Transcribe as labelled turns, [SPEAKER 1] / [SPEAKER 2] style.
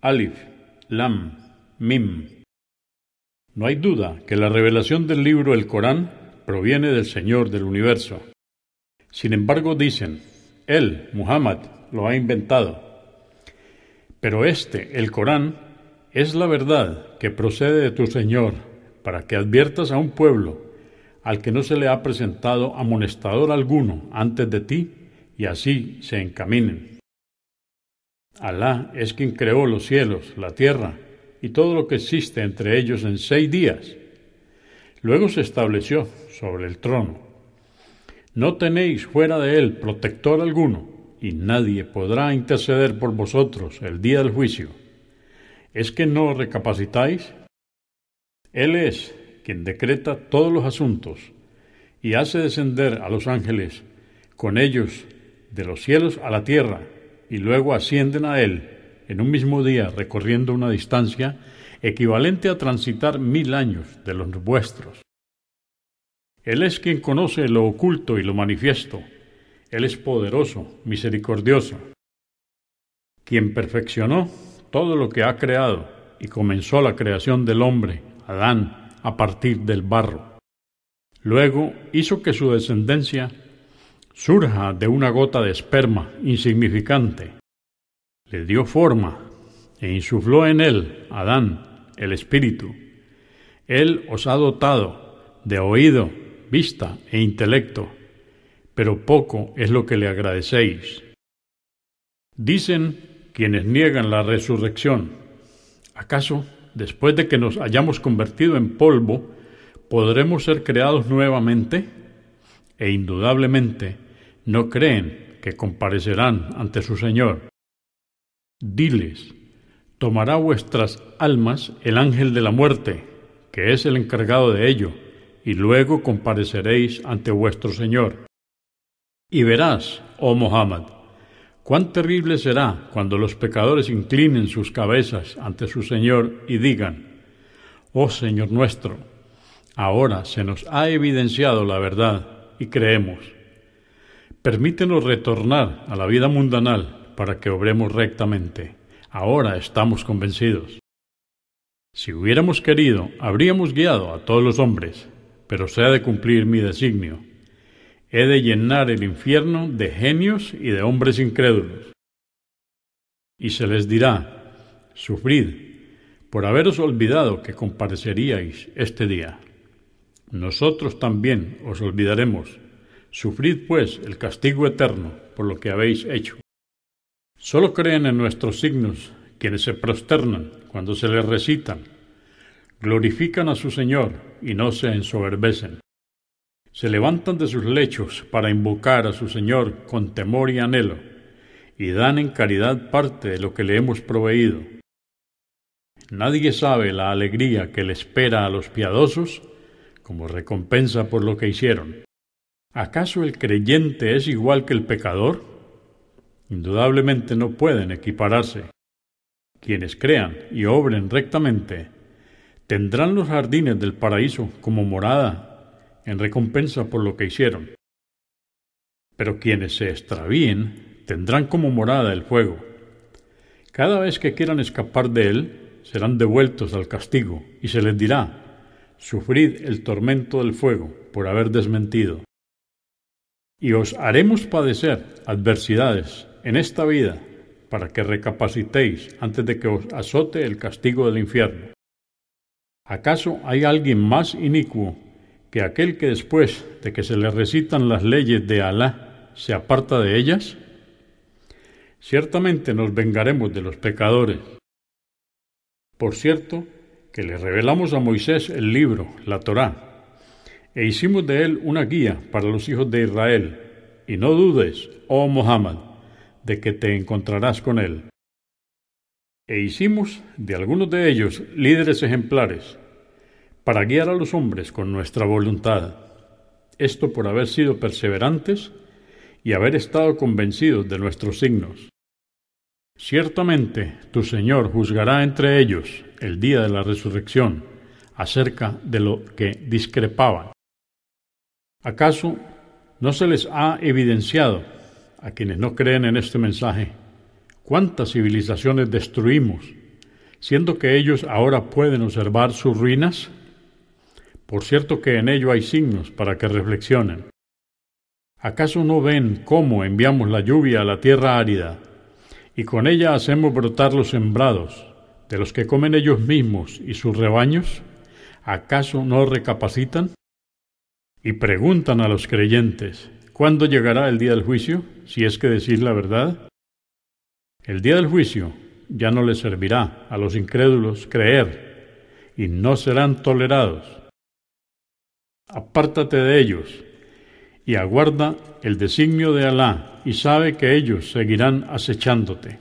[SPEAKER 1] Alif, Lam, Mim. No hay duda que la revelación del libro el Corán proviene del Señor del universo. Sin embargo, dicen, Él, Muhammad, lo ha inventado. Pero este, el Corán, es la verdad que procede de tu Señor, para que adviertas a un pueblo al que no se le ha presentado amonestador alguno antes de ti, y así se encaminen. Alá es quien creó los cielos, la tierra y todo lo que existe entre ellos en seis días. Luego se estableció sobre el trono. No tenéis fuera de él protector alguno, y nadie podrá interceder por vosotros el día del juicio. ¿Es que no recapacitáis? Él es quien decreta todos los asuntos y hace descender a los ángeles con ellos de los cielos a la tierra y luego ascienden a él en un mismo día recorriendo una distancia equivalente a transitar mil años de los vuestros. Él es quien conoce lo oculto y lo manifiesto. Él es poderoso, misericordioso, quien perfeccionó todo lo que ha creado y comenzó la creación del hombre, Adán, a partir del barro. Luego hizo que su descendencia surja de una gota de esperma insignificante. Le dio forma e insufló en él, Adán, el espíritu. Él os ha dotado de oído, vista e intelecto, pero poco es lo que le agradecéis. Dicen quienes niegan la resurrección, ¿acaso después de que nos hayamos convertido en polvo, podremos ser creados nuevamente? E indudablemente no creen que comparecerán ante su Señor. Diles, tomará vuestras almas el ángel de la muerte, que es el encargado de ello, y luego compareceréis ante vuestro Señor. Y verás, oh Mohammed, Cuán terrible será cuando los pecadores inclinen sus cabezas ante su Señor y digan, Oh Señor nuestro, ahora se nos ha evidenciado la verdad y creemos. Permítenos retornar a la vida mundanal para que obremos rectamente. Ahora estamos convencidos. Si hubiéramos querido, habríamos guiado a todos los hombres, pero sea de cumplir mi designio he de llenar el infierno de genios y de hombres incrédulos. Y se les dirá, sufrid por haberos olvidado que compareceríais este día. Nosotros también os olvidaremos. Sufrid pues el castigo eterno por lo que habéis hecho. Solo creen en nuestros signos quienes se prosternan cuando se les recitan, glorifican a su Señor y no se ensoberbecen se levantan de sus lechos para invocar a su Señor con temor y anhelo, y dan en caridad parte de lo que le hemos proveído. Nadie sabe la alegría que le espera a los piadosos como recompensa por lo que hicieron. ¿Acaso el creyente es igual que el pecador? Indudablemente no pueden equipararse. Quienes crean y obren rectamente tendrán los jardines del paraíso como morada en recompensa por lo que hicieron. Pero quienes se extravíen tendrán como morada el fuego. Cada vez que quieran escapar de él, serán devueltos al castigo y se les dirá, sufrid el tormento del fuego por haber desmentido. Y os haremos padecer adversidades en esta vida para que recapacitéis antes de que os azote el castigo del infierno. ¿Acaso hay alguien más inicuo que aquel que después de que se le recitan las leyes de Alá se aparta de ellas? Ciertamente nos vengaremos de los pecadores. Por cierto, que le revelamos a Moisés el libro, la Torá, e hicimos de él una guía para los hijos de Israel. Y no dudes, oh Mohammed, de que te encontrarás con él. E hicimos de algunos de ellos líderes ejemplares para guiar a los hombres con nuestra voluntad. Esto por haber sido perseverantes y haber estado convencidos de nuestros signos. Ciertamente tu Señor juzgará entre ellos el día de la resurrección acerca de lo que discrepaban. ¿Acaso no se les ha evidenciado a quienes no creen en este mensaje cuántas civilizaciones destruimos, siendo que ellos ahora pueden observar sus ruinas? Por cierto que en ello hay signos para que reflexionen. ¿Acaso no ven cómo enviamos la lluvia a la tierra árida y con ella hacemos brotar los sembrados, de los que comen ellos mismos y sus rebaños? ¿Acaso no recapacitan? Y preguntan a los creyentes, ¿cuándo llegará el día del juicio? Si es que decir la verdad. El día del juicio ya no les servirá a los incrédulos creer y no serán tolerados Apártate de ellos y aguarda el designio de Alá y sabe que ellos seguirán acechándote.